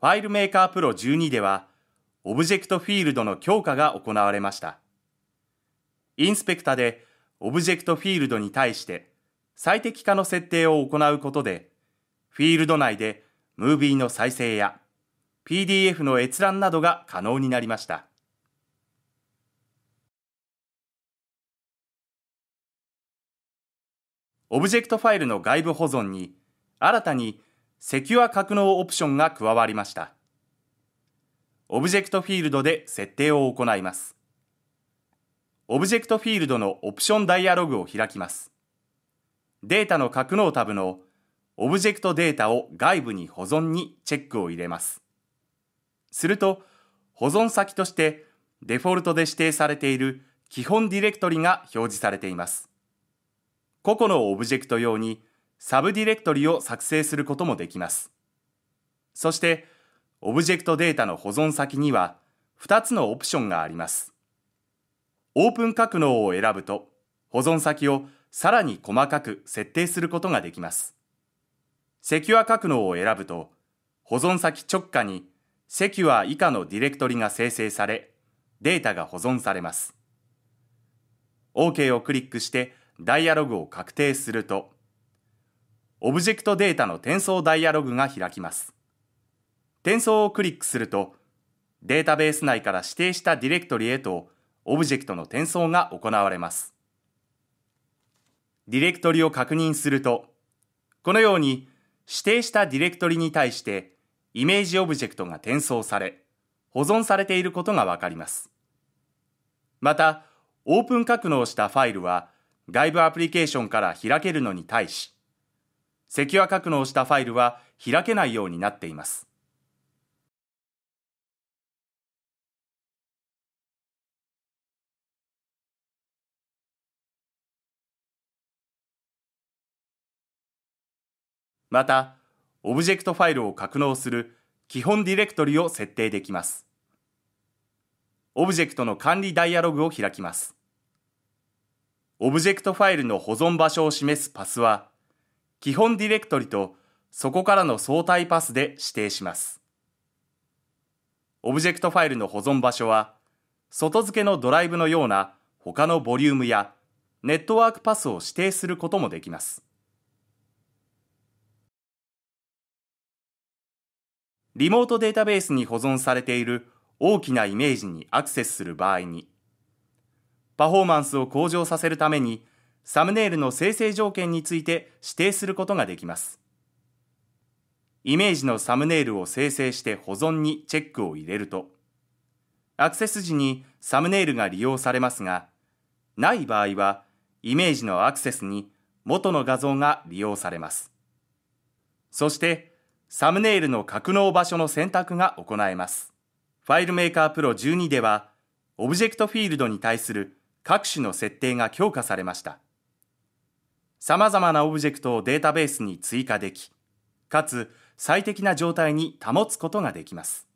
ファイルメーカープロ12では、オブジェクトフィールドの強化が行われました。インスペクタで、オブジェクトフィールドに対して最適化の設定を行うことで、フィールド内でムービーの再生や PDF の閲覧などが可能になりました。オブジェクトファイルの外部保存に新たにセキュア格納オプションが加わりました。オブジェクトフィールドで設定を行います。オブジェクトフィールドのオプションダイアログを開きます。データの格納タブのオブジェクトデータを外部に保存にチェックを入れます。すると、保存先としてデフォルトで指定されている基本ディレクトリが表示されています。個々のオブジェクト用にサブディレクトリを作成することもできます。そして、オブジェクトデータの保存先には2つのオプションがあります。オープン格納を選ぶと、保存先をさらに細かく設定することができます。セキュア格納を選ぶと、保存先直下にセキュア以下のディレクトリが生成され、データが保存されます。OK をクリックしてダイアログを確定すると、オブジェクトデータの転送ダイアログが開きます。転送をクリックすると、データベース内から指定したディレクトリへとオブジェクトの転送が行われます。ディレクトリを確認すると、このように指定したディレクトリに対してイメージオブジェクトが転送され、保存されていることがわかります。また、オープン格納したファイルは外部アプリケーションから開けるのに対し、セキュア格納したファイルは開けないようになっています。また、オブジェクトファイルを格納する基本ディレクトリを設定できます。オブジェクトの管理ダイアログを開きます。オブジェクトファイルの保存場所を示すパスは、基本ディレクトリとそこからの相対パスで指定します。オブジェクトファイルの保存場所は、外付けのドライブのような他のボリュームやネットワークパスを指定することもできます。リモートデータベースに保存されている大きなイメージにアクセスする場合に、パフォーマンスを向上させるためにサムネイルの生成条件について指定することができます。イメージのサムネイルを生成して保存にチェックを入れると、アクセス時にサムネイルが利用されますが、ない場合はイメージのアクセスに元の画像が利用されます。そして、サムネイルの格納場所の選択が行えます。ファイルメーカープロ12では、オブジェクトフィールドに対する各種の設定が強化されました。さまざまなオブジェクトをデータベースに追加できかつ最適な状態に保つことができます